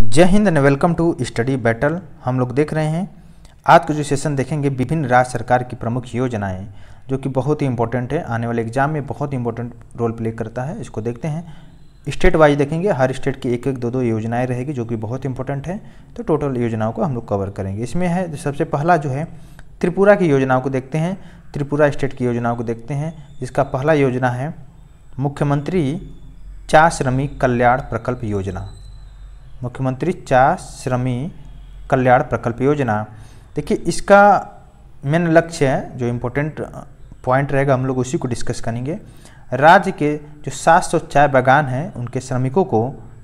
जय हिंद and welcome to study battle हम लोग देख रहे हैं आज का जो सेशन देखेंगे विभिन्न राज्य सरकार की प्रमुख योजनाएं जो कि बहुत ही इंपॉर्टेंट है आने वाले एग्जाम में बहुत इंपॉर्टेंट रोल प्ले करता है इसको देखते हैं स्टेट वाइज देखेंगे हर स्टेट की एक एक दो दो योजनाएं रहेगी जो कि बहुत इंपॉर्टेंट है तो टोटल योजनाओं को हम लोग कवर करेंगे इसमें है सबसे पहला जो है त्रिपुरा की योजनाओं को देखते हैं त्रिपुरा स्टेट की योजनाओं को देखते हैं इसका पहला योजना है मुख्यमंत्री चा श्रमिक कल्याण प्रकल्प योजना मुख्यमंत्री चा श्रमी कल्याण प्रकल्प योजना देखिए इसका मेन लक्ष्य है जो इम्पोर्टेंट पॉइंट रहेगा हम लोग उसी को डिस्कस करेंगे राज्य के जो सात सौ चाय बागान हैं उनके श्रमिकों को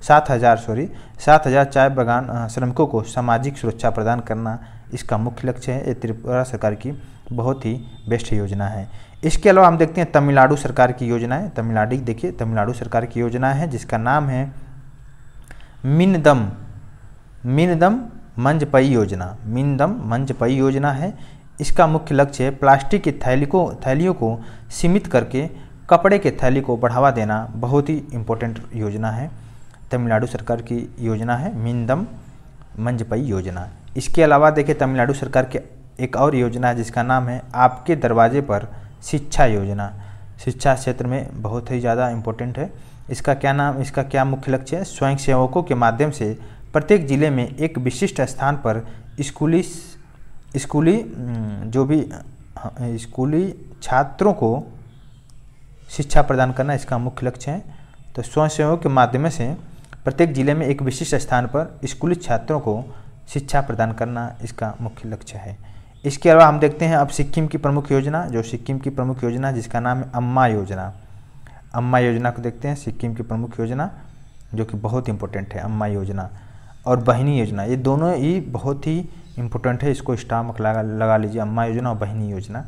सात हज़ार सॉरी सात हज़ार चाय बागान श्रमिकों को सामाजिक सुरक्षा प्रदान करना इसका मुख्य लक्ष्य है ये त्रिपुरा सरकार की बहुत ही बेस्ट योजना है इसके अलावा हम देखते हैं तमिलनाडु सरकार की योजना है तमिलनाडु देखिए तमिलनाडु सरकार की योजना है जिसका नाम है मिनदम मिनदम मंजपई योजना मिनदम मंजपई योजना है इसका मुख्य लक्ष्य है प्लास्टिक की थैली को थैलियों को सीमित करके कपड़े के थैली को बढ़ावा देना बहुत ही इम्पोर्टेंट योजना है तमिलनाडु सरकार की योजना है मंज मंजपई योजना इसके अलावा देखें तमिलनाडु सरकार के एक और योजना है जिसका नाम है आपके दरवाजे पर शिक्षा योजना शिक्षा क्षेत्र में बहुत ही ज़्यादा इम्पोर्टेंट है इसका क्या नाम इसका क्या मुख्य लक्ष्य है स्वयं सेवकों के माध्यम से प्रत्येक जिले में एक विशिष्ट स्थान पर स्कूली स्कूली जो भी हाँ, स्कूली छात्रों को शिक्षा प्रदान करना इसका मुख्य लक्ष्य है तो स्वयं सेवकों के माध्यम से प्रत्येक जिले में एक विशिष्ट स्थान पर स्कूली छात्रों को शिक्षा प्रदान करना इसका मुख्य लक्ष्य है इसके अलावा हम देखते हैं अब सिक्किम की प्रमुख योजना जो सिक्किम की प्रमुख योजना जिसका नाम है अम्मा योजना अम्मा योजना को देखते हैं सिक्किम की प्रमुख योजना जो कि बहुत इंपॉर्टेंट है अम्मा योजना और बहिनी योजना ये दोनों ही बहुत ही इम्पोर्टेंट है इसको स्टाम्प लगा लगा लीजिए अम्मा योजना और बहिनी योजना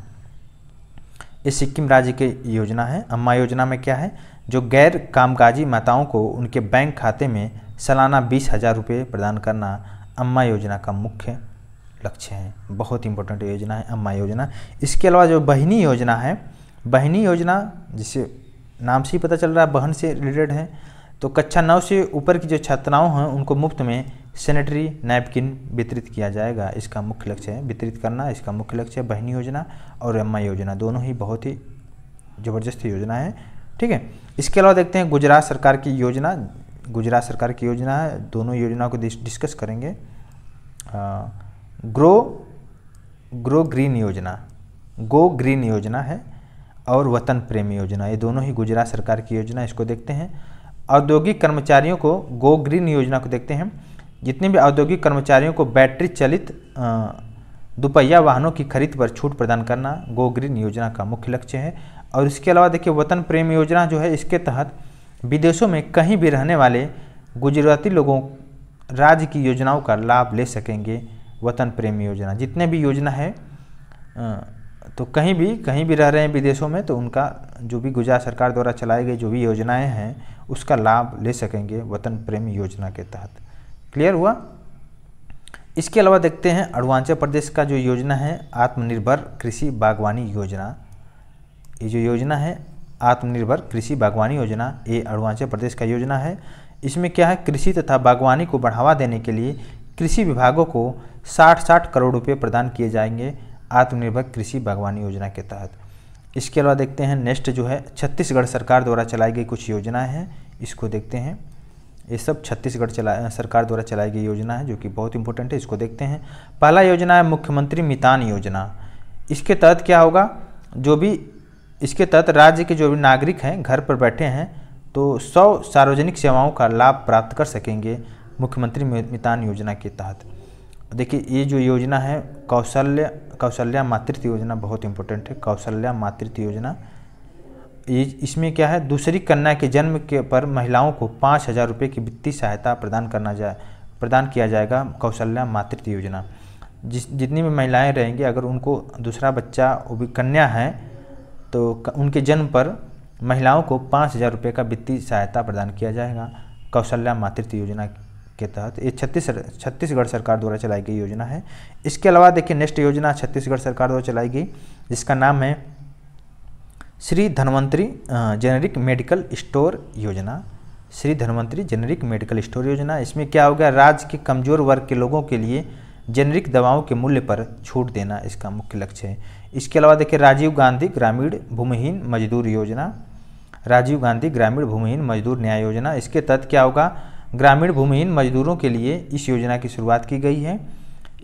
ये सिक्किम राज्य की योजना है अम्मा योजना में क्या है जो गैर कामकाजी माताओं को उनके बैंक खाते में सालाना बीस हज़ार रुपये प्रदान करना अम्मा योजना का मुख्य लक्ष्य है बहुत इंपॉर्टेंट योजना है अम्मा योजना इसके अलावा जो बहिनी योजना है बहिनी योजना जिसे नाम से ही पता चल रहा है बहन से रिलेटेड है तो कक्षा नौ से ऊपर की जो छात्राओं हैं उनको मुफ्त में सेनेटरी नैपकिन वितरित किया जाएगा इसका मुख्य लक्ष्य है वितरित करना इसका मुख्य लक्ष्य है बहनी योजना और अम्मा योजना दोनों ही बहुत ही ज़बरदस्त योजना है ठीक है इसके अलावा देखते हैं गुजरात सरकार की योजना गुजरात सरकार की योजना है दोनों योजनाओं को डिस्कस करेंगे ग्रो ग्रो ग्रीन योजना गो ग्रीन योजना है और वतन प्रेम योजना ये दोनों ही गुजरात सरकार की योजना इसको देखते हैं औद्योगिक कर्मचारियों को गो ग्रीन योजना को देखते हैं जितने भी औद्योगिक कर्मचारियों को बैटरी चलित दुपहिया वाहनों की खरीद पर छूट प्रदान करना गो ग्रीन योजना का मुख्य लक्ष्य है और इसके अलावा देखिए वतन प्रेम योजना जो है इसके तहत विदेशों में कहीं भी रहने वाले गुजराती लोगों राज्य की योजनाओं का लाभ ले सकेंगे वतन प्रेम योजना जितने भी योजना है तो कहीं भी कहीं भी रह रहे हैं विदेशों में तो उनका जो भी गुजरात सरकार द्वारा चलाई गई जो भी योजनाएं हैं उसका लाभ ले सकेंगे वतन प्रेम योजना के तहत क्लियर हुआ इसके अलावा देखते हैं अरुणाचल प्रदेश का जो योजना है आत्मनिर्भर कृषि बागवानी योजना ये जो योजना है आत्मनिर्भर कृषि बागवानी योजना ये अरुणाचल प्रदेश का योजना है इसमें क्या है कृषि तथा बागवानी को बढ़ावा देने के लिए कृषि विभागों को 60-60 करोड़ रुपए प्रदान किए जाएंगे आत्मनिर्भर कृषि बागवानी योजना के तहत इसके अलावा देखते हैं नेक्स्ट जो है छत्तीसगढ़ सरकार द्वारा चलाई गई कुछ योजनाएं हैं इसको देखते हैं ये सब छत्तीसगढ़ चला सरकार द्वारा चलाई गई योजना है जो कि बहुत इंपॉर्टेंट है इसको देखते हैं पहला योजना है मुख्यमंत्री मितान योजना इसके तहत क्या होगा जो भी इसके तहत राज्य के जो भी नागरिक हैं घर पर बैठे हैं तो सौ सार्वजनिक सेवाओं का लाभ प्राप्त कर सकेंगे मुख्यमंत्री मितान योजना के तहत देखिए ये जो योजना है कौशल्य कौशल्या मातृत्व योजना बहुत इंपॉर्टेंट है कौशल्या मातृत्व योजना ये इसमें क्या है दूसरी कन्या के जन्म के पर महिलाओं को पाँच हज़ार रुपये की वित्तीय सहायता प्रदान करना जाए प्रदान किया जाएगा कौशल्या मातृत्व योजना जिस जितनी भी महिलाएं रहेंगी अगर उनको दूसरा बच्चा वो भी कन्या है तो उनके जन्म पर महिलाओं को पाँच हज़ार रुपये का वित्तीय सहायता प्रदान किया जाएगा कौशल्या मातृत्व योजना के तहत ये छत्तीस छत्तीसगढ़ सरकार द्वारा चलाई गई योजना है इसके अलावा देखिए नेक्स्ट योजना छत्तीसगढ़ सरकार द्वारा चलाई गई जिसका नाम है Shri Dhanvantari generic medical store योजना Shri Dhanvantari generic medical store योजना इसमें क्या होगा राज्य के कमजोर वर्ग के लोगों के लिए जेनेरिक दवाओं के मूल्य पर छूट देना इसका मुख्य लक्ष्य है इसके अलावा देखिए राजीव गांधी ग्रामीण भूमिहीन मजदूर योजना राजीव गांधी ग्रामीण भूमिहीन मजदूर न्याय योजना इसके तहत क्या होगा ग्रामीण भूमिहीन मजदूरों के लिए इस योजना की शुरुआत की गई है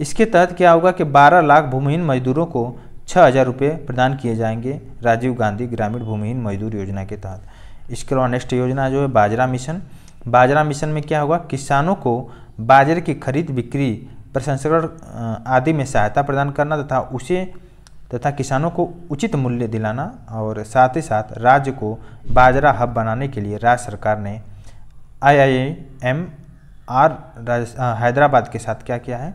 इसके तहत क्या होगा कि 12 लाख भूमिहीन मजदूरों को छः हज़ार रुपये प्रदान किए जाएंगे राजीव गांधी ग्रामीण भूमिहीन मजदूर योजना के तहत इसके अलावा नेक्स्ट योजना जो है बाजरा मिशन बाजरा मिशन में क्या होगा किसानों को बाजरे की खरीद बिक्री प्रसंस्करण आदि में सहायता प्रदान करना तथा उसे तथा किसानों को उचित मूल्य दिलाना और साथ ही साथ राज्य को बाजरा हब बनाने के लिए राज्य सरकार ने I I M R Hyderabad के साथ क्या किया है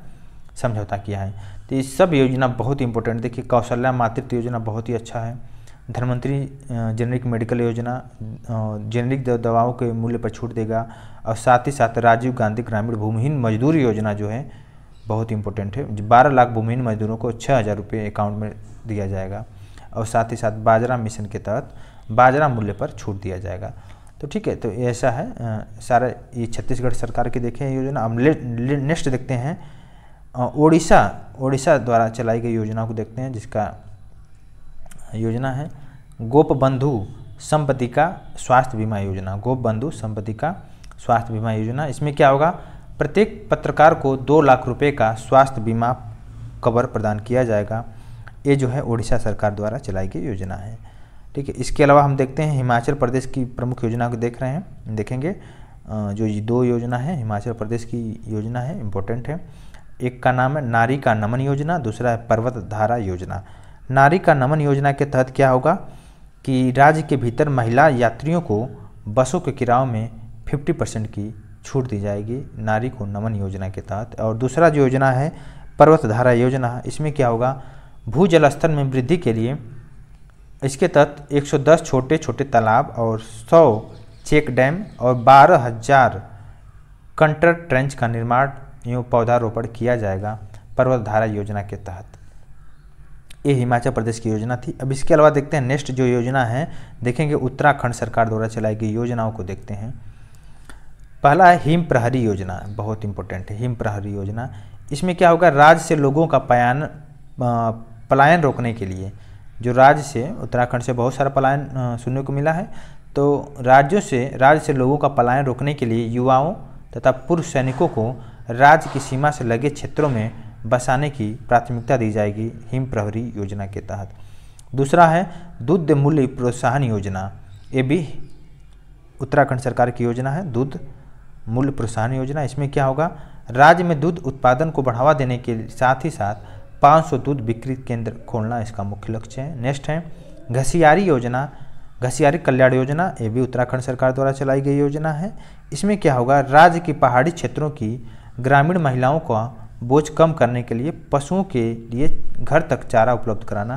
समझौता किया है तो ये सब योजना बहुत इंपॉर्टेंट देखिए कौशल्या मातृत्व योजना बहुत ही अच्छा है धनवंतरी जेनरिक मेडिकल योजना जेनरिक दवाओं के मूल्य पर छूट देगा और साथ ही साथ राजीव गांधी ग्रामीण भूमिहीन मजदूर योजना जो है बहुत इंपॉर्टेंट है बारह लाख भूमिहीन मजदूरों को छः हज़ार रुपये अकाउंट में दिया जाएगा और साथ ही साथ बाजरा मिशन के तहत बाजरा मूल्य पर छूट दिया जाएगा तो ठीक है तो ऐसा है सारे ये छत्तीसगढ़ सरकार की देखें योजना हम नेक्स्ट देखते हैं ओडिशा ओडिशा द्वारा चलाई गई योजना को देखते हैं जिसका योजना है गोप बंधु संपत्ति का स्वास्थ्य बीमा योजना गोप बंधु संपत्ति का स्वास्थ्य बीमा योजना इसमें क्या होगा प्रत्येक पत्रकार को दो लाख रुपये का स्वास्थ्य बीमा कवर प्रदान किया जाएगा ये जो है ओडिशा सरकार द्वारा चलाई गई योजना है ठीक है इसके अलावा हम देखते हैं हिमाचल प्रदेश की प्रमुख योजना को देख रहे हैं देखेंगे जो ये दो योजना है हिमाचल प्रदेश की योजना है इम्पोर्टेंट है एक का नाम है नारी का नमन योजना दूसरा है पर्वत धारा योजना नारी का नमन योजना के तहत क्या होगा कि राज्य के भीतर महिला यात्रियों को बसों के किरायों में 50 परसेंट की छूट दी जाएगी नारी को नमन योजना के तहत और दूसरा जो योजना है पर्वत धारा योजना इसमें क्या होगा जल स्तर में वृद्धि के लिए इसके तहत 110 छोटे छोटे तालाब और 100 चेक डैम और बारह हजार कंटर ट्रेंच का निर्माण एवं पौधारोपण किया जाएगा पर्वतधारा योजना के तहत ये हिमाचल प्रदेश की योजना थी अब इसके अलावा देखते हैं नेक्स्ट जो योजना है देखेंगे उत्तराखंड सरकार द्वारा चलाई गई योजनाओं को देखते हैं पहला है हिम प्रहरी योजना बहुत इंपॉर्टेंट है हिम प्रहरी योजना इसमें क्या होगा राज्य से लोगों का पयान पलायन रोकने के लिए जो राज्य से उत्तराखंड से बहुत सारा पलायन सुनने को मिला है तो राज्यों से राज्य से लोगों का पलायन रोकने के लिए युवाओं तथा पूर्व सैनिकों को राज्य की सीमा से लगे क्षेत्रों में बसाने की प्राथमिकता दी जाएगी हिम प्रहरी योजना के तहत दूसरा है दूध मूल्य प्रोत्साहन योजना ये भी उत्तराखंड सरकार की योजना है दूध मूल्य प्रोत्साहन योजना इसमें क्या होगा राज्य में दूध उत्पादन को बढ़ावा देने के साथ ही साथ 500 दूध बिक्री केंद्र खोलना इसका मुख्य लक्ष्य है नेक्स्ट है घसियारी योजना घसियारी कल्याण योजना ये भी उत्तराखंड सरकार द्वारा चलाई गई योजना है इसमें क्या होगा राज्य की पहाड़ी क्षेत्रों की ग्रामीण महिलाओं का बोझ कम करने के लिए पशुओं के लिए घर तक चारा उपलब्ध कराना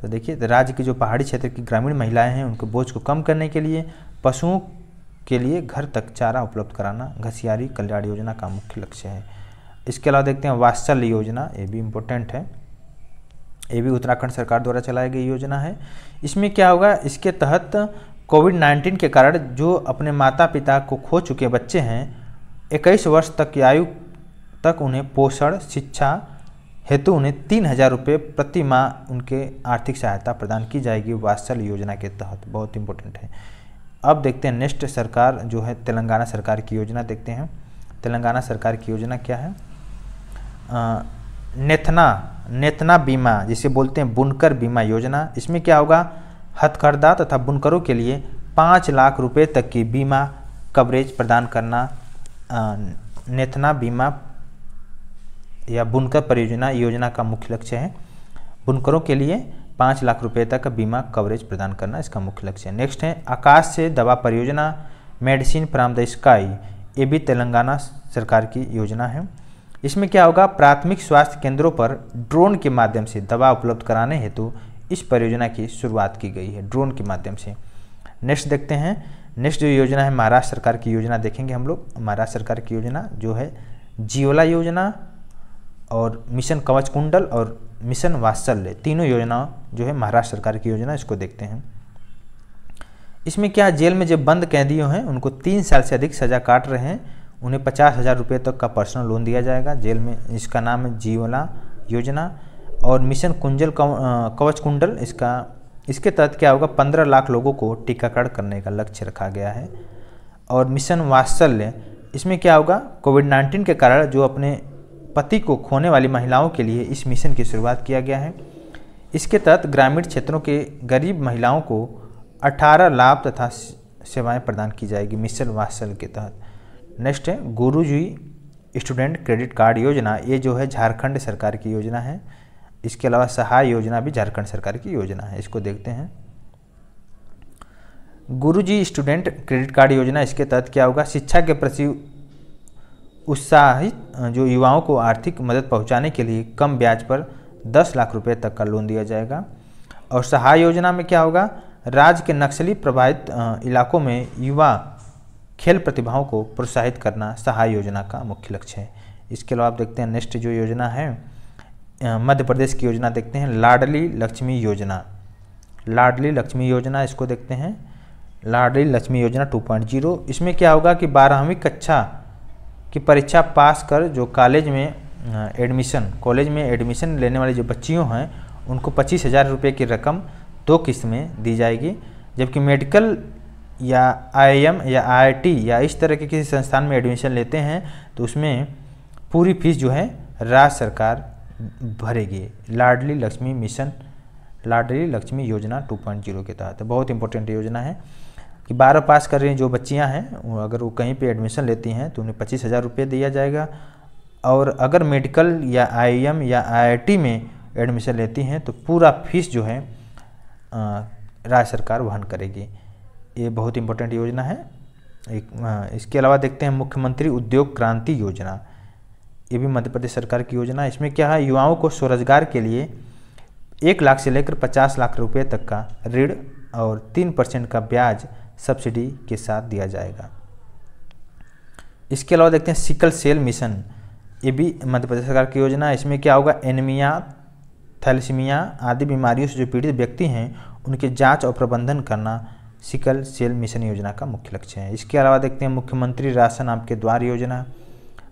तो देखिए राज्य की जो पहाड़ी क्षेत्र की ग्रामीण महिलाएं हैं उनके बोझ को कम करने के लिए पशुओं के लिए घर तक चारा उपलब्ध कराना घसियारी कल्याण योजना का मुख्य लक्ष्य है इसके अलावा देखते हैं वात्सल्य योजना ये भी इम्पोर्टेंट है ये भी उत्तराखंड सरकार द्वारा चलाई गई योजना है इसमें क्या होगा इसके तहत कोविड 19 के कारण जो अपने माता पिता को खो चुके बच्चे हैं इक्कीस वर्ष तक की आयु तक उन्हें पोषण शिक्षा हेतु उन्हें तीन हज़ार रुपये प्रति माह उनके आर्थिक सहायता प्रदान की जाएगी वात्सल्य योजना के तहत बहुत इंपॉर्टेंट है अब देखते हैं नेक्स्ट सरकार जो है तेलंगाना सरकार की योजना देखते हैं तेलंगाना सरकार की योजना क्या है नेथना नेतना बीमा जिसे बोलते हैं बुनकर बीमा योजना इसमें क्या होगा हथकरदा तथा बुनकरों के लिए पाँच लाख रुपए तक की बीमा कवरेज प्रदान करना नेथना बीमा या बुनकर परियोजना योजना का मुख्य लक्ष्य है बुनकरों के लिए पाँच लाख रुपए तक का बीमा कवरेज प्रदान करना इसका मुख्य लक्ष्य है नेक्स्ट है आकाश से दवा परियोजना मेडिसिन फ्राम द स्काई ये भी तेलंगाना सरकार की योजना है इसमें क्या होगा प्राथमिक स्वास्थ्य केंद्रों पर ड्रोन के माध्यम से दवा उपलब्ध कराने हेतु इस परियोजना की शुरुआत की गई है ड्रोन के माध्यम से नेक्स्ट देखते हैं नेक्स्ट जो योजना है महाराष्ट्र सरकार की योजना देखेंगे हम लोग महाराष्ट्र सरकार की योजना जो है जीवला योजना और मिशन कवच कुंडल और मिशन वात्सल्य तीनों योजना जो है महाराष्ट्र सरकार की योजना इसको देखते हैं इसमें क्या जेल में जो बंद कैदियों हैं उनको तीन साल से अधिक सजा काट रहे हैं उन्हें पचास हज़ार रुपये तक का पर्सनल लोन दिया जाएगा जेल में इसका नाम है जीवला योजना और मिशन कुंजल कवच कुंडल इसका इसके तहत क्या होगा पंद्रह लाख लोगों को टीकाकरण करने का लक्ष्य रखा गया है और मिशन वात्सल्य इसमें क्या होगा कोविड नाइन्टीन के कारण जो अपने पति को खोने वाली महिलाओं के लिए इस मिशन की शुरुआत किया गया है इसके तहत ग्रामीण क्षेत्रों के गरीब महिलाओं को 18 लाभ तथा सेवाएं प्रदान की जाएगी मिशन वात्सल के तहत नेक्स्ट है गुरु जी स्टूडेंट क्रेडिट कार्ड योजना ये जो है झारखंड सरकार की योजना है इसके अलावा सहाय योजना भी झारखंड सरकार की योजना है इसको देखते हैं गुरुजी स्टूडेंट क्रेडिट कार्ड योजना इसके तहत क्या होगा शिक्षा के प्रति उत्साहित जो युवाओं को आर्थिक मदद पहुंचाने के लिए कम ब्याज पर 10 लाख रुपए तक का लोन दिया जाएगा और सहाय योजना में क्या होगा राज्य के नक्सली प्रभावित इलाकों में युवा खेल प्रतिभाओं को प्रोत्साहित करना सहाय योजना का मुख्य लक्ष्य है इसके अलावा आप देखते हैं नेक्स्ट जो योजना है मध्य प्रदेश की योजना देखते हैं लाडली लक्ष्मी योजना लाडली लक्ष्मी योजना इसको देखते हैं लाडली लक्ष्मी योजना 2.0 इसमें क्या होगा कि बारहवीं कक्षा की परीक्षा पास कर जो कॉलेज में एडमिशन कॉलेज में एडमिशन लेने वाली जो बच्चियों हैं उनको पच्चीस हज़ार रुपये की रकम दो किस्त में दी जाएगी जबकि मेडिकल या आई या आई या इस तरह के किसी संस्थान में एडमिशन लेते हैं तो उसमें पूरी फीस जो है राज्य सरकार भरेगी लाडली लक्ष्मी मिशन लाडली लक्ष्मी योजना 2.0 के तहत बहुत इंपॉर्टेंट योजना है कि बारह पास कर रही जो बच्चियां हैं अगर वो कहीं पे एडमिशन लेती हैं तो उन्हें पच्चीस हज़ार रुपये दिया जाएगा और अगर मेडिकल या आईएम या आईआईटी में एडमिशन लेती हैं तो पूरा फीस जो है राज्य सरकार वहन करेगी ये बहुत इंपॉर्टेंट योजना है एक इसके अलावा देखते हैं मुख्यमंत्री उद्योग क्रांति योजना ये भी मध्य प्रदेश सरकार की योजना इसमें क्या है युवाओं को स्वरोजगार के लिए एक लाख से लेकर पचास लाख रुपए तक का ऋण और तीन परसेंट का ब्याज सब्सिडी के साथ दिया जाएगा इसके अलावा देखते हैं सिकल सेल मिशन ये भी मध्य प्रदेश सरकार की योजना है इसमें क्या होगा एनमिया थैलसीमिया आदि बीमारियों से जो पीड़ित व्यक्ति हैं उनके जांच और प्रबंधन करना सिकल सेल मिशन योजना का मुख्य लक्ष्य है इसके अलावा देखते हैं मुख्यमंत्री राशन आपके द्वार योजना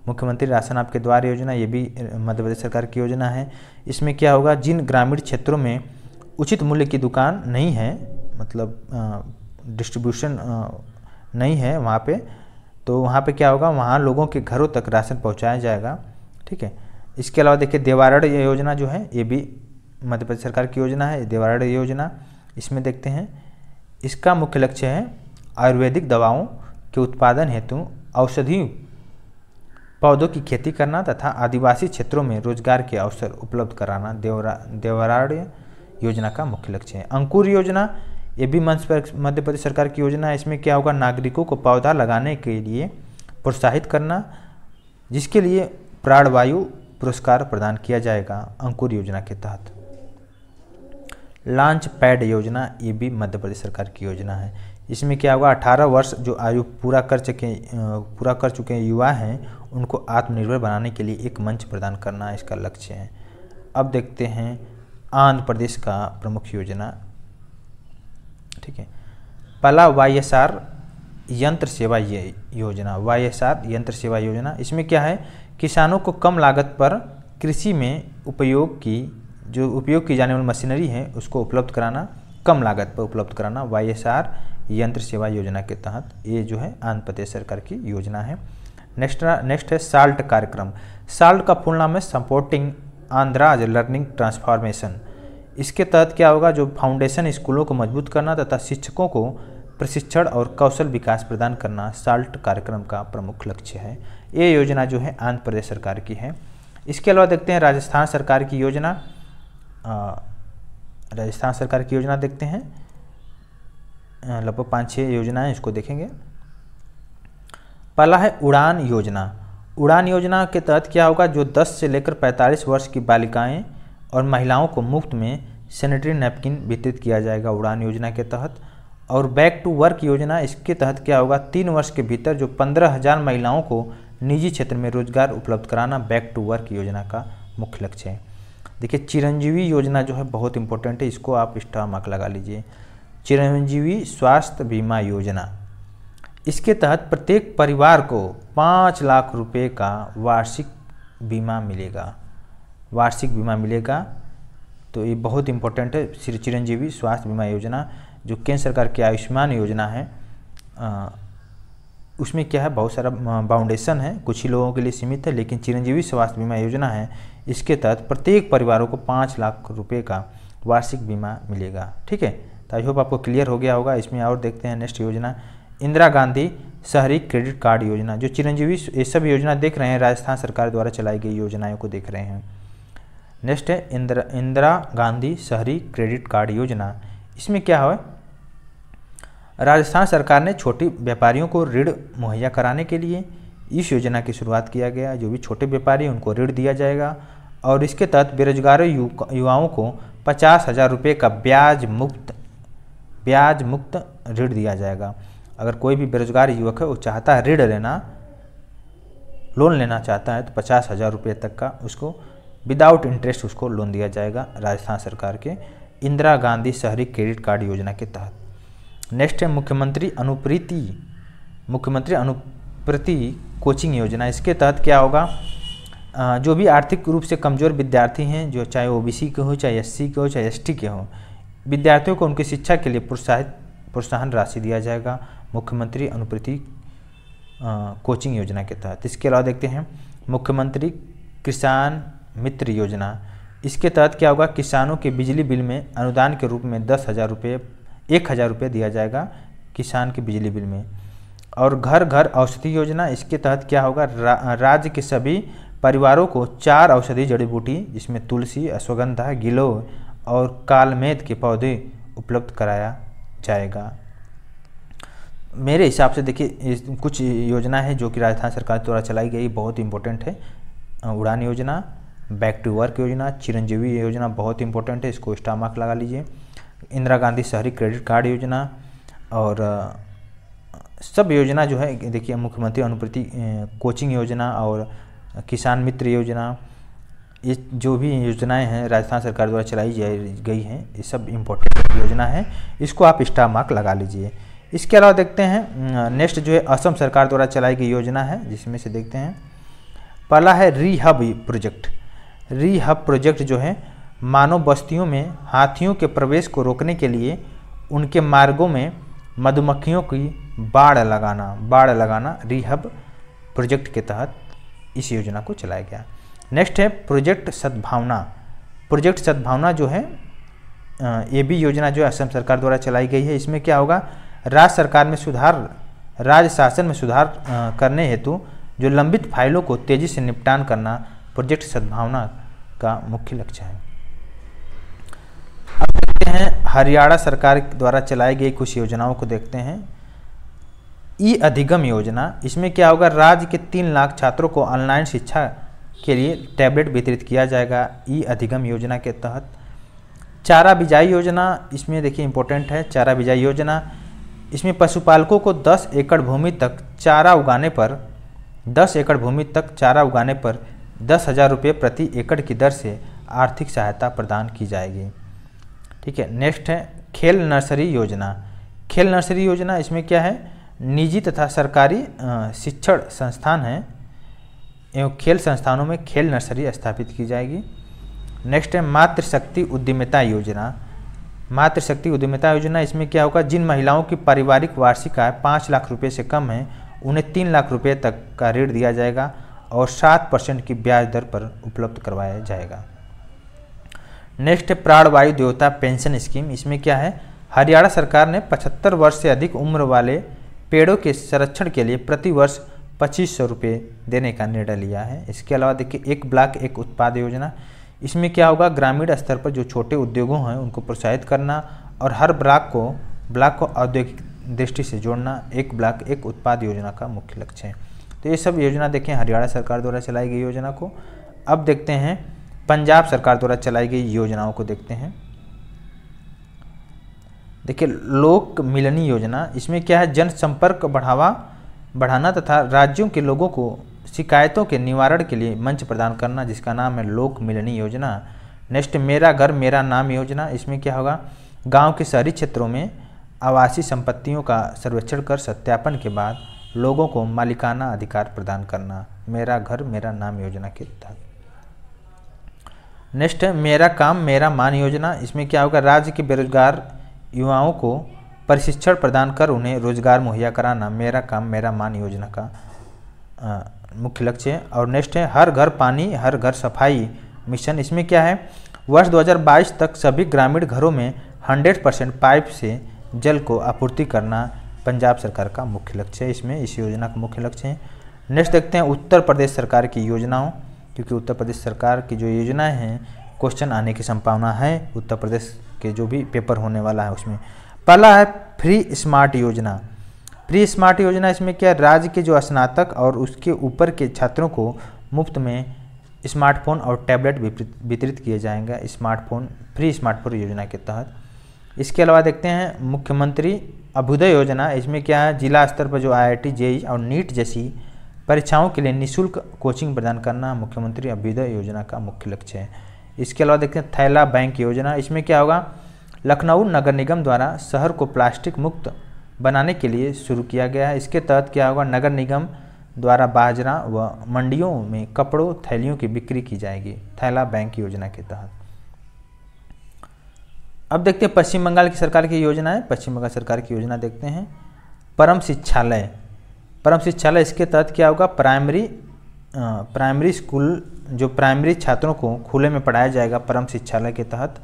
मुख्यमंत्री राशन आपके द्वार योजना ये भी मध्य प्रदेश सरकार की योजना है इसमें क्या होगा जिन ग्रामीण क्षेत्रों में उचित मूल्य की दुकान नहीं है मतलब डिस्ट्रीब्यूशन नहीं है वहाँ पे तो वहाँ पे क्या होगा वहाँ लोगों के घरों तक राशन पहुँचाया जाएगा ठीक है इसके अलावा देखिए देवारण योजना जो है ये भी मध्य प्रदेश सरकार की योजना है देवारण योजना इसमें देखते हैं इसका मुख्य लक्ष्य है आयुर्वेदिक दवाओं के उत्पादन हेतु औषधीय पौधों की खेती करना तथा आदिवासी क्षेत्रों में रोजगार के अवसर उपलब्ध कराना देवरा देवरार्य योजना का मुख्य लक्ष्य है अंकुर योजना ये भी मध्य प्रदेश सरकार की योजना है इसमें क्या होगा नागरिकों को पौधा लगाने के लिए प्रोत्साहित करना जिसके लिए प्राणवायु पुरस्कार प्रदान किया जाएगा अंकुर योजना के तहत लॉन्च पैड योजना ये भी मध्य प्रदेश सरकार की योजना है इसमें क्या होगा 18 वर्ष जो आयु पूरा कर चुके पूरा कर चुके युवा हैं उनको आत्मनिर्भर बनाने के लिए एक मंच प्रदान करना इसका लक्ष्य है अब देखते हैं आंध्र प्रदेश का प्रमुख योजना ठीक है पहला वाई एस आर यंत्र सेवा ये योजना वाई एस आर यंत्र सेवा योजना इसमें क्या है किसानों को कम लागत पर कृषि में उपयोग की जो उपयोग की जाने वाली मशीनरी है उसको उपलब्ध कराना कम लागत पर उपलब्ध कराना वाई यंत्र सेवा योजना के तहत ये जो है आंध्र प्रदेश सरकार की योजना है नेक्स्ट नेक्स्ट है साल्ट कार्यक्रम साल्ट का फुल नाम है सपोर्टिंग आंध्राज लर्निंग ट्रांसफॉर्मेशन इसके तहत क्या होगा जो फाउंडेशन स्कूलों को मजबूत करना तथा शिक्षकों को प्रशिक्षण और कौशल विकास प्रदान करना साल्ट कार्यक्रम का प्रमुख लक्ष्य है ये योजना जो है आंध्र प्रदेश सरकार की है इसके अलावा देखते हैं राजस्थान सरकार की योजना राजस्थान सरकार की योजना देखते हैं लगभग पाँच छः योजनाएँ इसको देखेंगे पहला है उड़ान योजना उड़ान योजना के तहत क्या होगा जो 10 से लेकर 45 वर्ष की बालिकाएं और महिलाओं को मुफ्त में सैनिटरी नैपकिन वितरित किया जाएगा उड़ान योजना के तहत और बैक टू वर्क योजना इसके तहत क्या होगा तीन वर्ष के भीतर जो पंद्रह हज़ार महिलाओं को निजी क्षेत्र में रोजगार उपलब्ध कराना बैक टू वर्क योजना का मुख्य लक्ष्य है देखिए चिरंजीवी योजना जो है बहुत इंपॉर्टेंट है इसको आप स्टार मार्क लगा लीजिए चिरंजीवी स्वास्थ्य बीमा योजना इसके तहत प्रत्येक परिवार को पाँच लाख रुपए का वार्षिक बीमा मिलेगा वार्षिक बीमा मिलेगा तो ये बहुत इंपॉर्टेंट है श्री चिरंजीवी स्वास्थ्य बीमा योजना जो केंद्र सरकार की आयुष्मान योजना है उसमें क्या है बहुत सारा बाउंडेशन है कुछ ही लोगों के लिए सीमित है लेकिन चिरंजीवी स्वास्थ्य बीमा योजना है इसके तहत प्रत्येक परिवारों को पाँच लाख रुपये का वार्षिक बीमा मिलेगा ठीक है तो आई होप आपको क्लियर हो गया होगा इसमें और देखते हैं नेक्स्ट योजना इंदिरा गांधी शहरी क्रेडिट कार्ड योजना जो चिरंजीवी ये सब योजना देख रहे हैं राजस्थान सरकार द्वारा चलाई गई योजनाओं को देख रहे हैं नेक्स्ट है इंदिरा इंदिरा गांधी शहरी क्रेडिट कार्ड योजना इसमें क्या है राजस्थान सरकार ने छोटे व्यापारियों को ऋण मुहैया कराने के लिए इस योजना की शुरुआत किया गया जो भी छोटे व्यापारी उनको ऋण दिया जाएगा और इसके तहत बेरोजगार युवाओं को पचास हज़ार रुपये का ब्याज मुक्त ब्याज मुक्त ऋण दिया जाएगा अगर कोई भी बेरोजगार युवक है वो चाहता है ऋण लेना लोन लेना चाहता है तो पचास हज़ार रुपये तक का उसको विदाउट इंटरेस्ट उसको लोन दिया जाएगा राजस्थान सरकार के इंदिरा गांधी शहरी क्रेडिट कार्ड योजना के तहत नेक्स्ट है मुख्यमंत्री अनुप्रीति मुख्यमंत्री अनुप्रति कोचिंग योजना इसके तहत क्या होगा जो भी आर्थिक रूप से कमज़ोर विद्यार्थी हैं जो चाहे ओबीसी के हो चाहे एससी के हो चाहे एसटी के हो विद्यार्थियों को उनकी शिक्षा के लिए प्रोत्साहित प्रोत्साहन राशि दिया जाएगा मुख्यमंत्री अनुप्रीति कोचिंग योजना के तहत इसके अलावा देखते हैं मुख्यमंत्री किसान मित्र योजना इसके तहत क्या होगा किसानों के बिजली बिल में अनुदान के रूप में दस हज़ार रुपये एक हज़ार रुपये दिया जाएगा किसान के बिजली बिल में और घर घर औषधि योजना इसके तहत क्या होगा रा, राज्य के सभी परिवारों को चार औषधि जड़ी बूटी जिसमें तुलसी अश्वगंधा गिलो और कालमेद के पौधे उपलब्ध कराया जाएगा मेरे हिसाब से देखिए कुछ योजना है जो कि राजस्थान सरकार द्वारा चलाई गई बहुत इंपॉर्टेंट है उड़ान योजना बैक टू वर्क योजना चिरंजीवी योजना बहुत इंपॉर्टेंट है इसको स्टामार्क लगा लीजिए इंदिरा गांधी शहरी क्रेडिट कार्ड योजना और सब योजना जो है देखिए मुख्यमंत्री अनुप्रति कोचिंग योजना और किसान मित्र योजना ये जो भी योजनाएं हैं राजस्थान सरकार द्वारा चलाई गई हैं ये सब इम्पोर्टेंट योजना है इसको आप स्टार मार्क लगा लीजिए इसके अलावा देखते हैं नेक्स्ट जो है असम सरकार द्वारा चलाई गई योजना है जिसमें से देखते हैं पहला है रीहब प्रोजेक्ट रीहब प्रोजेक्ट जो है मानव बस्तियों में हाथियों के प्रवेश को रोकने के लिए उनके मार्गों में मधुमक्खियों की बाड़ लगाना बाड़ लगाना रिहब प्रोजेक्ट के तहत इस योजना को चलाया गया नेक्स्ट है प्रोजेक्ट सद्भावना प्रोजेक्ट सद्भावना जो है ये भी योजना जो असम सरकार द्वारा चलाई गई है इसमें क्या होगा राज्य सरकार में सुधार राज्य शासन में सुधार करने हेतु जो लंबित फाइलों को तेज़ी से निपटान करना प्रोजेक्ट सद्भावना का मुख्य लक्ष्य है हरियाणा सरकार द्वारा चलाई गई कुछ योजनाओं को देखते हैं ई अधिगम योजना इसमें क्या होगा राज्य के तीन लाख छात्रों को ऑनलाइन शिक्षा के लिए टैबलेट वितरित किया जाएगा ई अधिगम योजना के तहत चारा बिजाई योजना इसमें देखिए इम्पोर्टेंट है चारा बिजाई योजना इसमें पशुपालकों को 10 एकड़ भूमि तक चारा उगाने पर 10 एकड़ भूमि तक चारा उगाने पर दस हज़ार रुपये प्रति एकड़ की दर से आर्थिक सहायता प्रदान की जाएगी ठीक है नेक्स्ट है खेल नर्सरी योजना खेल नर्सरी योजना इसमें क्या है निजी तथा सरकारी शिक्षण संस्थान हैं एवं खेल संस्थानों में खेल नर्सरी स्थापित की जाएगी नेक्स्ट है मातृशक्ति उद्यमिता योजना मातृशक्ति उद्यमिता योजना इसमें क्या होगा जिन महिलाओं की पारिवारिक वार्षिक आय पाँच लाख रुपये से कम है उन्हें तीन लाख रुपये तक का ऋण दिया जाएगा और सात परसेंट की ब्याज दर पर उपलब्ध करवाया जाएगा नेक्स्ट प्राणवायु देवता पेंशन स्कीम इसमें क्या है हरियाणा सरकार ने 75 वर्ष से अधिक उम्र वाले पेड़ों के संरक्षण के लिए प्रति वर्ष पच्चीस सौ रुपये देने का निर्णय लिया है इसके अलावा देखिए एक ब्लॉक एक उत्पाद योजना इसमें क्या होगा ग्रामीण स्तर पर जो छोटे उद्योगों हैं उनको प्रोत्साहित करना और हर ब्लॉक को ब्लॉक को औद्योगिक दृष्टि से जोड़ना एक ब्लॉक एक उत्पाद योजना का मुख्य लक्ष्य है तो ये सब योजना देखें हरियाणा सरकार द्वारा चलाई गई योजना को अब देखते हैं पंजाब सरकार द्वारा चलाई गई योजनाओं को देखते हैं देखिए लोक मिलनी योजना इसमें क्या है जनसंपर्क बढ़ावा बढ़ाना तथा राज्यों के लोगों को शिकायतों के निवारण के लिए मंच प्रदान करना जिसका नाम है लोक मिलनी योजना नेक्स्ट मेरा घर मेरा नाम योजना इसमें क्या होगा गांव के शहरी क्षेत्रों में आवासीय संपत्तियों का सर्वेक्षण कर सत्यापन के बाद लोगों को मालिकाना अधिकार प्रदान करना मेरा घर मेरा नाम योजना के तहत नेक्स्ट है मेरा काम मेरा मान योजना इसमें क्या होगा राज्य के बेरोजगार युवाओं को प्रशिक्षण प्रदान कर उन्हें रोजगार मुहैया कराना मेरा काम मेरा मान योजना का मुख्य लक्ष्य है और नेक्स्ट है हर घर पानी हर घर सफाई मिशन इसमें क्या है वर्ष 2022 तक सभी ग्रामीण घरों में 100 परसेंट पाइप से जल को आपूर्ति करना पंजाब सरकार का मुख्य लक्ष्य है इसमें इस योजना का मुख्य लक्ष्य है नेक्स्ट देखते हैं उत्तर प्रदेश सरकार की योजनाओं क्योंकि उत्तर प्रदेश सरकार की जो योजनाएँ हैं क्वेश्चन आने की संभावना है उत्तर प्रदेश के जो भी पेपर होने वाला है उसमें पहला है फ्री स्मार्ट योजना फ्री स्मार्ट योजना इसमें क्या राज्य के जो स्नातक और उसके ऊपर के छात्रों को मुफ्त में स्मार्टफोन और टैबलेट वितरित किए जाएंगे स्मार्टफोन फ्री स्मार्टफोन योजना के तहत इसके अलावा देखते हैं मुख्यमंत्री अभ्युदय योजना इसमें क्या है जिला स्तर पर जो आई आई e और नीट जैसी परीक्षाओं के लिए निःशुल्क कोचिंग प्रदान करना मुख्यमंत्री अभ्युदय योजना का मुख्य लक्ष्य है इसके अलावा देखते हैं थैला बैंक योजना इसमें क्या होगा लखनऊ नगर निगम द्वारा शहर को प्लास्टिक मुक्त बनाने के लिए शुरू किया गया है इसके तहत क्या होगा नगर निगम द्वारा बाजरा व मंडियों में कपड़ों थैलियों की बिक्री की जाएगी थैला बैंक योजना के तहत अब देखते हैं पश्चिम बंगाल की सरकार की योजना है पश्चिम बंगाल सरकार की योजना देखते हैं परम शिक्षालय परम शिक्षालय इसके तहत क्या होगा प्राइमरी प्राइमरी स्कूल जो प्राइमरी छात्रों को खुले में पढ़ाया जाएगा परम शिक्षालय के तहत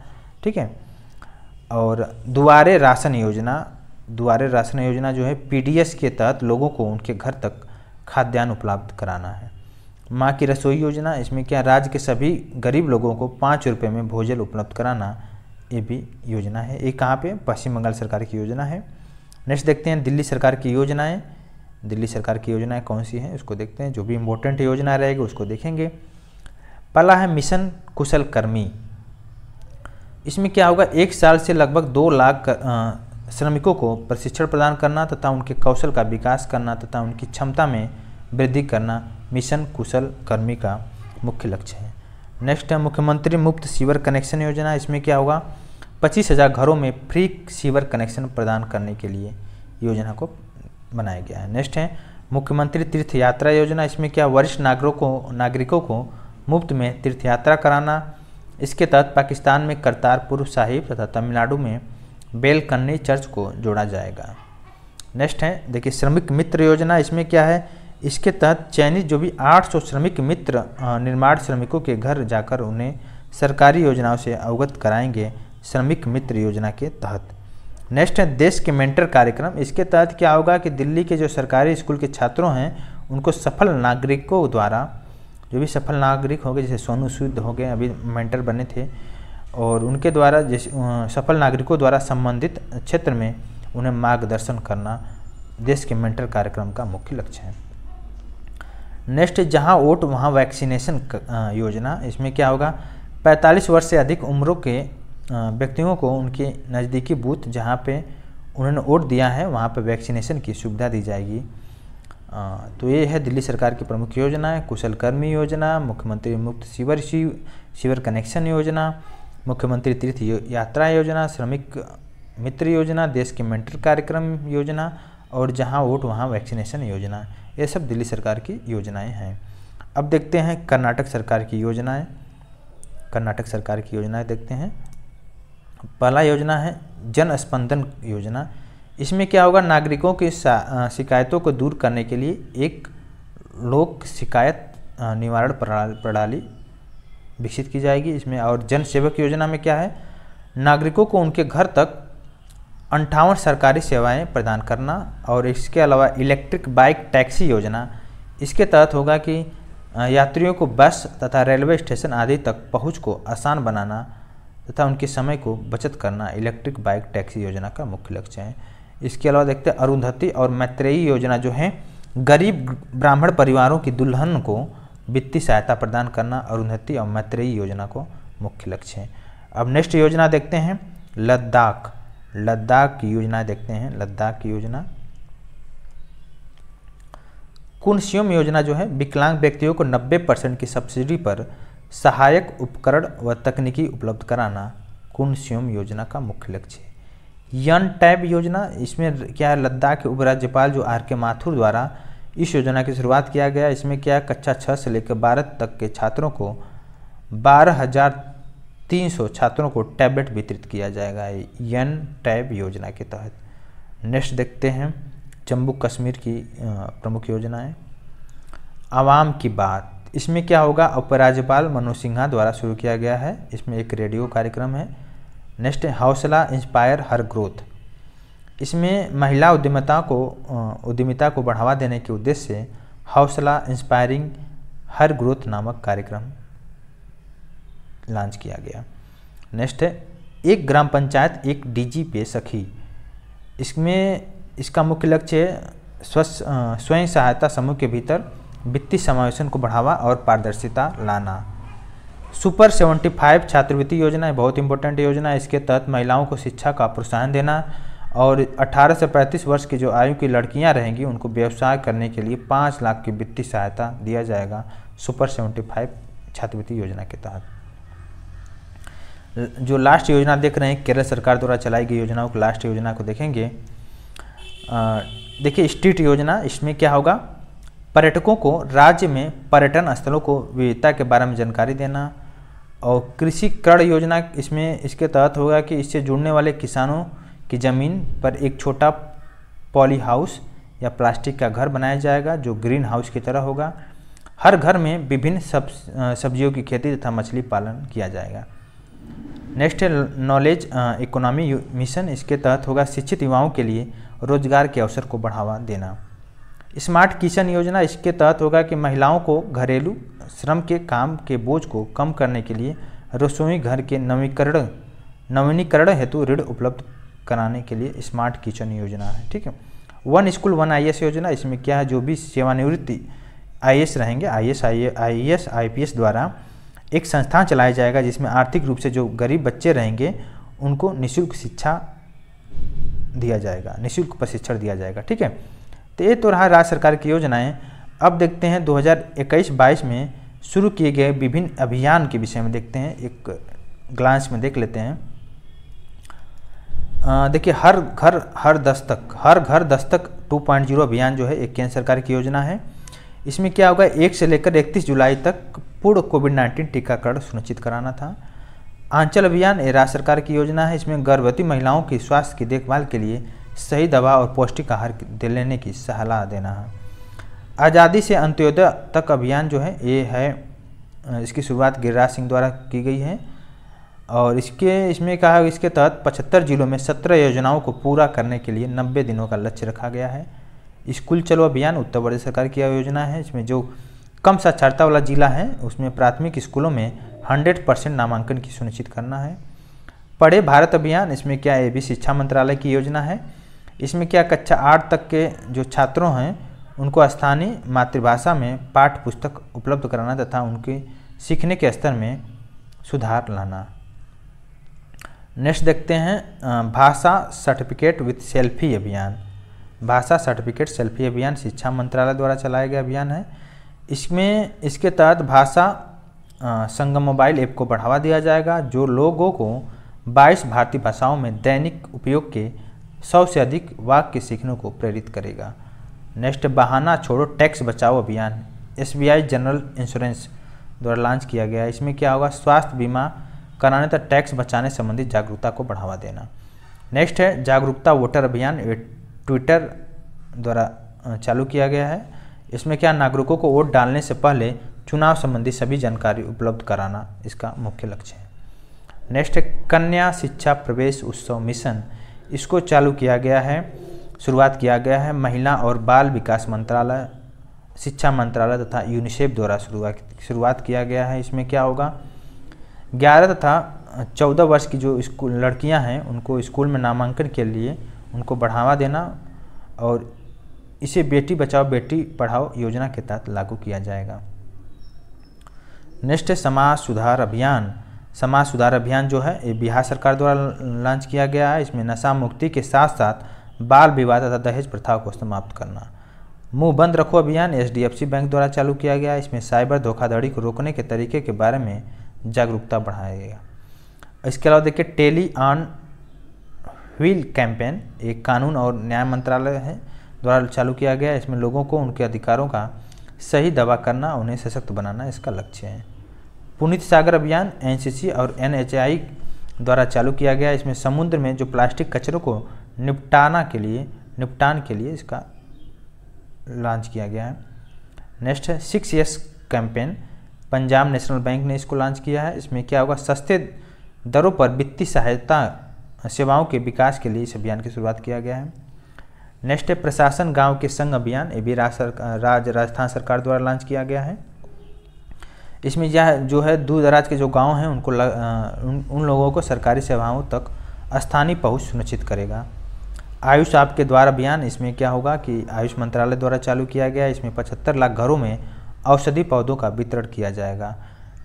ठीक है और दुआरे राशन योजना दुआरे राशन योजना जो है पीडीएस के तहत लोगों को उनके घर तक खाद्यान्न उपलब्ध कराना है माँ की रसोई योजना इसमें क्या राज्य के सभी गरीब लोगों को पाँच रुपये में भोजन उपलब्ध कराना ये भी योजना है ये कहाँ पे पश्चिम बंगाल सरकार की योजना है नेक्स्ट देखते हैं दिल्ली सरकार की योजनाएँ दिल्ली सरकार की योजनाएं कौन सी हैं उसको देखते हैं जो भी इम्पोर्टेंट योजना रहेगी उसको देखेंगे पहला है मिशन कुशल कर्मी इसमें क्या होगा एक साल से लगभग दो लाख श्रमिकों को प्रशिक्षण प्रदान करना तथा उनके कौशल का विकास करना तथा उनकी क्षमता में वृद्धि करना मिशन कुशल कर्मी का मुख्य लक्ष्य है नेक्स्ट है मुख्यमंत्री मुफ्त सीवर कनेक्शन योजना इसमें क्या होगा पच्चीस हज़ार घरों में फ्री सीवर कनेक्शन प्रदान करने के लिए योजना को बनाया गया है नेक्स्ट है मुख्यमंत्री तीर्थ यात्रा योजना इसमें क्या वरिष्ठ नागरिकों नागरिकों को मुफ्त में तीर्थ यात्रा कराना इसके तहत पाकिस्तान में करतारपुर साहिब तथा तमिलनाडु में बेलकन्नी चर्च को जोड़ा जाएगा नेक्स्ट है देखिए श्रमिक मित्र योजना इसमें क्या है इसके तहत चयनित जो भी 800 श्रमिक मित्र निर्माण श्रमिकों के घर जाकर उन्हें सरकारी योजनाओं से अवगत कराएंगे श्रमिक मित्र योजना के तहत नेक्स्ट है देश के मेंटर कार्यक्रम इसके तहत क्या होगा कि दिल्ली के जो सरकारी स्कूल के छात्रों हैं उनको सफल नागरिकों द्वारा जो भी सफल नागरिक हो गए जैसे सोनू सूद हो गए अभी मेंटर बने थे और उनके द्वारा जैसे सफल नागरिकों द्वारा संबंधित क्षेत्र में उन्हें मार्गदर्शन करना देश के मेंटर कार्यक्रम का मुख्य लक्ष्य है नेक्स्ट जहां वोट वहां वैक्सीनेशन योजना इसमें क्या होगा 45 वर्ष से अधिक उम्रों के व्यक्तियों को उनके नज़दीकी बूथ जहाँ पे उन्होंने वोट दिया है वहाँ पे वैक्सीनेशन की सुविधा दी जाएगी तो ये है दिल्ली सरकार की प्रमुख योजनाएं कुशल कर्मी योजना मुख्यमंत्री मुक्त शिविर शिविर कनेक्शन योजना मुख्यमंत्री तीर्थ यात्रा योजना श्रमिक मित्र योजना देश के मेंटर कार्यक्रम योजना और जहाँ वोट वहाँ वैक्सीनेशन योजना ये सब दिल्ली सरकार की योजनाएं हैं अब देखते हैं कर्नाटक सरकार की योजनाएँ कर्नाटक सरकार की योजनाएँ देखते हैं पहला योजना है जन स्पंदन योजना इसमें क्या होगा नागरिकों की शिकायतों को दूर करने के लिए एक लोक शिकायत निवारण प्रणाली विकसित की जाएगी इसमें और जन सेवक योजना में क्या है नागरिकों को उनके घर तक अंठावन सरकारी सेवाएं प्रदान करना और इसके अलावा इलेक्ट्रिक बाइक टैक्सी योजना इसके तहत होगा कि यात्रियों को बस तथा रेलवे स्टेशन आदि तक पहुंच को आसान बनाना तथा उनके समय को बचत करना इलेक्ट्रिक बाइक टैक्सी योजना का मुख्य लक्ष्य है इसके अलावा देखते हैं अरुंधति और मैत्रेयी योजना जो है गरीब ब्राह्मण परिवारों की दुल्हन को वित्तीय सहायता प्रदान करना अरुंधति और मैत्रेयी योजना को मुख्य लक्ष्य है अब नेक्स्ट योजना देखते हैं लद्दाख लद्दाख की योजना देखते हैं लद्दाख की योजना कुंसियम योजना जो है विकलांग व्यक्तियों को 90 परसेंट की सब्सिडी पर सहायक उपकरण व तकनीकी उपलब्ध कराना कुंडस्योम योजना का मुख्य लक्ष्य है यन टैब योजना इसमें क्या है लद्दाख के उपराज्यपाल जो आर के माथुर द्वारा इस योजना की शुरुआत किया गया इसमें क्या कक्षा छः से लेकर बारह तक के छात्रों को बारह हजार तीन सौ छात्रों को टैबलेट वितरित किया जाएगा यन टैब योजना के तहत नेक्स्ट देखते हैं जम्मू कश्मीर की प्रमुख योजनाएँ आवाम की बात इसमें क्या होगा उपराज्यपाल मनोज सिन्हा द्वारा शुरू किया गया है इसमें एक रेडियो कार्यक्रम है नेक्स्ट हौसला इंस्पायर हर ग्रोथ इसमें महिला उद्यमिता को उद्यमिता को बढ़ावा देने के उद्देश्य से हौसला इंस्पायरिंग हर ग्रोथ नामक कार्यक्रम लॉन्च किया गया नेक्स्ट है एक ग्राम पंचायत एक डीजी पे सखी इसमें इसका मुख्य लक्ष्य स्वच्छ स्वयं सहायता समूह के भीतर वित्तीय समावेशन को बढ़ावा और पारदर्शिता लाना सुपर 75 छात्रवृत्ति योजना है बहुत इंपॉर्टेंट योजना है इसके तहत महिलाओं को शिक्षा का प्रोत्साहन देना और 18 से 35 वर्ष की जो आयु की लड़कियां रहेंगी उनको व्यवसाय करने के लिए पाँच लाख की वित्तीय सहायता दिया जाएगा सुपर 75 छात्रवृत्ति योजना के तहत जो लास्ट योजना देख रहे हैं केरल सरकार द्वारा चलाई गई योजनाओं को लास्ट योजना को देखेंगे देखिए स्ट्रीट योजना इसमें क्या होगा पर्यटकों को राज्य में पर्यटन स्थलों को विविधता के बारे में जानकारी देना और कृषि कर्ण योजना इसमें इसके तहत होगा कि इससे जुड़ने वाले किसानों की ज़मीन पर एक छोटा पॉली हाउस या प्लास्टिक का घर बनाया जाएगा जो ग्रीन हाउस की तरह होगा हर घर में विभिन्न सब सब्जियों की खेती तथा मछली पालन किया जाएगा नेक्स्ट है नॉलेज इकोनॉमी मिशन इसके तहत होगा शिक्षित युवाओं के लिए रोजगार के अवसर को बढ़ावा देना स्मार्ट किचन योजना इसके तहत होगा कि महिलाओं को घरेलू श्रम के काम के बोझ को कम करने के लिए रसोई घर के नवीकरण नवीनीकरण हेतु ऋण उपलब्ध कराने के लिए स्मार्ट किचन योजना है ठीक है वन स्कूल वन आईएएस योजना इसमें क्या है जो भी सेवानिवृत्ति आईएएस रहेंगे आईएएस आईएएस आईपीएस द्वारा एक संस्थान चलाया जाएगा जिसमें आर्थिक रूप से जो गरीब बच्चे रहेंगे उनको निःशुल्क शिक्षा दिया जाएगा निःशुल्क प्रशिक्षण दिया जाएगा ठीक है तो ये तो रहा राज्य सरकार की योजनाएं अब देखते हैं 2021-22 में शुरू किए गए विभिन्न अभियान के विषय में देखते हैं एक ग्लांस में देख लेते हैं देखिए हर घर हर दस्तक हर घर दस्तक 2.0 अभियान जो है एक केंद्र सरकार की योजना है इसमें क्या होगा एक से लेकर इकतीस जुलाई तक पूर्ण कोविड नाइन्टीन टीकाकरण सुनिश्चित कराना था आंचल अभियान ये राज्य सरकार की योजना है इसमें गर्भवती महिलाओं की स्वास्थ्य की देखभाल के लिए सही दवा और पौष्टिक आहार लेने की सलाह देना है आज़ादी से अंत्योदय तक अभियान जो है ये है इसकी शुरुआत गिरिराज सिंह द्वारा की गई है और इसके इसमें कहा इसके तहत 75 जिलों में 17 योजनाओं को पूरा करने के लिए 90 दिनों का लक्ष्य रखा गया है स्कूल चलो अभियान उत्तर प्रदेश सरकार की योजना है इसमें जो कम साक्षरता वाला जिला है उसमें प्राथमिक स्कूलों में 100 परसेंट नामांकन की सुनिश्चित करना है पढ़े भारत अभियान इसमें क्या है ये भी शिक्षा मंत्रालय की योजना है इसमें क्या कक्षा आठ तक के जो छात्रों हैं उनको स्थानीय मातृभाषा में पाठ्य पुस्तक उपलब्ध कराना तथा उनके सीखने के स्तर में सुधार लाना नेक्स्ट देखते हैं भाषा सर्टिफिकेट विथ सेल्फी अभियान भाषा सर्टिफिकेट सेल्फी अभियान शिक्षा मंत्रालय द्वारा चलाया गया अभियान है इसमें इसके तहत भाषा संगम मोबाइल ऐप को बढ़ावा दिया जाएगा जो लोगों को 22 भारतीय भाषाओं में दैनिक उपयोग के सौ से अधिक वाक्य सीखने को प्रेरित करेगा नेक्स्ट बहाना छोड़ो टैक्स बचाओ अभियान एस जनरल इंश्योरेंस द्वारा लॉन्च किया गया है इसमें क्या होगा स्वास्थ्य बीमा कराने तथा टैक्स बचाने संबंधी जागरूकता को बढ़ावा देना नेक्स्ट है जागरूकता वोटर अभियान ट्विटर द्वारा चालू किया गया है इसमें क्या नागरिकों को वोट डालने से पहले चुनाव संबंधी सभी जानकारी उपलब्ध कराना इसका मुख्य लक्ष्य है नेक्स्ट कन्या शिक्षा प्रवेश उत्सव मिशन इसको चालू किया गया है शुरुआत किया गया है महिला और बाल विकास मंत्रालय शिक्षा मंत्रालय तथा यूनिसेफ द्वारा शुरुआत शुरुआत किया गया है इसमें क्या होगा ग्यारह तथा चौदह वर्ष की जो स्कूल लड़कियां हैं उनको स्कूल में नामांकन के लिए उनको बढ़ावा देना और इसे बेटी बचाओ बेटी पढ़ाओ योजना के तहत लागू किया जाएगा नेक्स्ट समाज सुधार अभियान समाज सुधार अभियान जो है ये बिहार सरकार द्वारा लॉन्च किया गया है इसमें नशा मुक्ति के साथ साथ बाल विवाह तथा दहेज प्रथाओं को समाप्त करना मुंह बंद रखो अभियान एचडीएफसी बैंक द्वारा चालू किया गया इसमें साइबर धोखाधड़ी को रोकने के तरीके के बारे में जागरूकता बढ़ाया गया इसके अलावा देखिए टेली ऑन व्हील कैंपेन एक कानून और न्याय मंत्रालय है द्वारा चालू किया गया इसमें लोगों को उनके अधिकारों का सही दवा करना उन्हें सशक्त बनाना इसका लक्ष्य है पुनित सागर अभियान एनसीसी और एनएचआई द्वारा चालू किया गया इसमें समुद्र में जो प्लास्टिक कचरों को निपटाना के लिए निपटान के लिए इसका लॉन्च किया गया है नेक्स्ट है six years campaign Punjab national bank ने इसको लॉन्च किया है इसमें क्या होगा सस्ते दरों पर वित्तीय सहायता सेवाओं के विकास के लिए इस अभियान की शुरुआत किया गया है नेक्स्ट है प्रशासन गांव के संघ अभियान ये भी राज्य राजस्थान सरकार द्वारा लॉन्च किया गया है इसमें यह जो है दूर दराज के जो गांव हैं उनको लग, उन, उन लोगों को सरकारी सेवाओं तक स्थानीय पहुंच सुनिश्चित करेगा आयुष आपके द्वारा अभियान इसमें क्या होगा कि आयुष मंत्रालय द्वारा चालू किया गया इसमें पचहत्तर लाख घरों में औषधि पौधों का वितरण किया जाएगा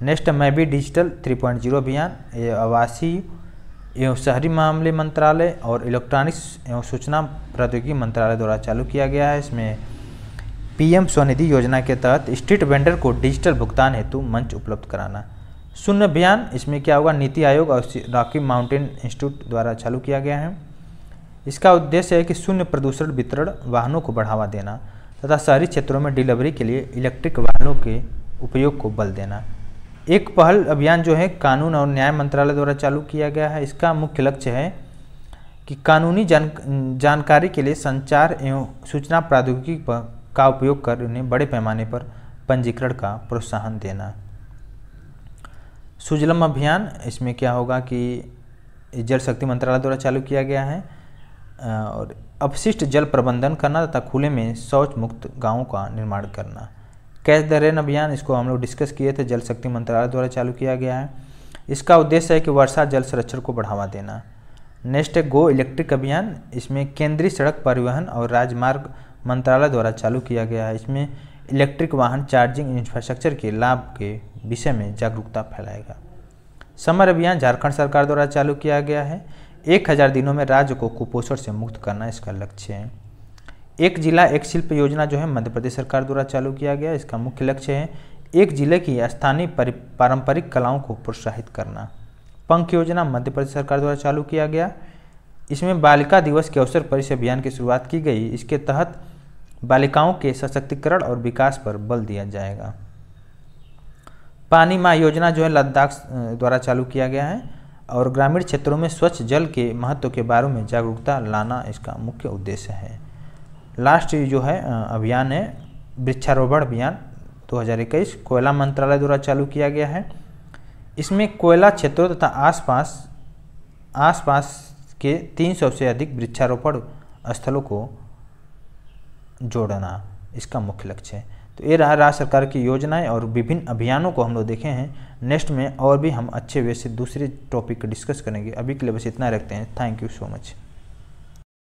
नेक्स्ट मैं भी डिजिटल 3.0 अभियान ये आवासीय एवं शहरी मामले मंत्रालय और इलेक्ट्रॉनिक्स एवं सूचना प्रौद्योगिकी मंत्रालय द्वारा चालू किया गया है इसमें पीएम स्वनिधि योजना के तहत स्ट्रीट वेंडर को डिजिटल भुगतान हेतु मंच उपलब्ध कराना शून्य अभियान इसमें क्या होगा नीति आयोग और रॉकी माउंटेन इंस्टीट्यूट द्वारा चालू किया गया है इसका उद्देश्य है कि शून्य प्रदूषण वितरण वाहनों को बढ़ावा देना तथा शहरी क्षेत्रों में डिलीवरी के लिए इलेक्ट्रिक वाहनों के उपयोग को बल देना एक पहल अभियान जो है कानून और न्याय मंत्रालय द्वारा चालू किया गया है इसका मुख्य लक्ष्य है कि कानूनी जान जानकारी के लिए संचार एवं सूचना प्रौद्योगिकी पर का उपयोग कर उन्हें बड़े पैमाने पर पंजीकरण का प्रोत्साहन देना सुजलम अभियान इसमें क्या होगा कि जल शक्ति मंत्रालय द्वारा चालू किया गया है और अपशिष्ट जल प्रबंधन करना तथा खुले में शौच मुक्त गाँव का निर्माण करना कैच द रेन अभियान इसको हम लोग डिस्कस किए थे जल शक्ति मंत्रालय द्वारा चालू किया गया है इसका उद्देश्य है कि वर्षा जल संरक्षण को बढ़ावा देना नेक्स्ट है गो इलेक्ट्रिक अभियान इसमें केंद्रीय सड़क परिवहन और राजमार्ग मंत्रालय द्वारा चालू किया गया है इसमें इलेक्ट्रिक वाहन चार्जिंग इंफ्रास्ट्रक्चर के लाभ के विषय में जागरूकता फैलाएगा समर अभियान झारखंड सरकार द्वारा चालू किया गया है एक हज़ार दिनों में राज्य को कुपोषण से मुक्त करना इसका लक्ष्य है एक जिला एक शिल्प योजना जो है मध्य प्रदेश सरकार द्वारा चालू किया गया इसका मुख्य लक्ष्य है एक जिले की स्थानीय पारंपरिक कलाओं को प्रोत्साहित करना पंख योजना मध्य प्रदेश सरकार द्वारा चालू किया गया इसमें बालिका दिवस के अवसर पर इस अभियान की शुरुआत की गई इसके तहत बालिकाओं के सशक्तिकरण और विकास पर बल दिया जाएगा पानी माँ योजना जो है लद्दाख द्वारा चालू किया गया है और ग्रामीण क्षेत्रों में स्वच्छ जल के महत्व के बारे में जागरूकता लाना इसका मुख्य उद्देश्य है लास्ट जो है अभियान है वृक्षारोपण अभियान 2021 कोयला मंत्रालय द्वारा चालू किया गया है इसमें कोयला क्षेत्रों तथा आसपास आसपास के 300 से अधिक वृक्षारोपण स्थलों को जोड़ना इसका मुख्य लक्ष्य है तो ये रहा राज्य सरकार की योजनाएं और विभिन्न अभियानों को हम लोग देखे हैं नेक्स्ट में और भी हम अच्छे वे से दूसरे टॉपिक डिस्कस करेंगे अभी के लिए बस इतना रखते हैं थैंक यू सो मच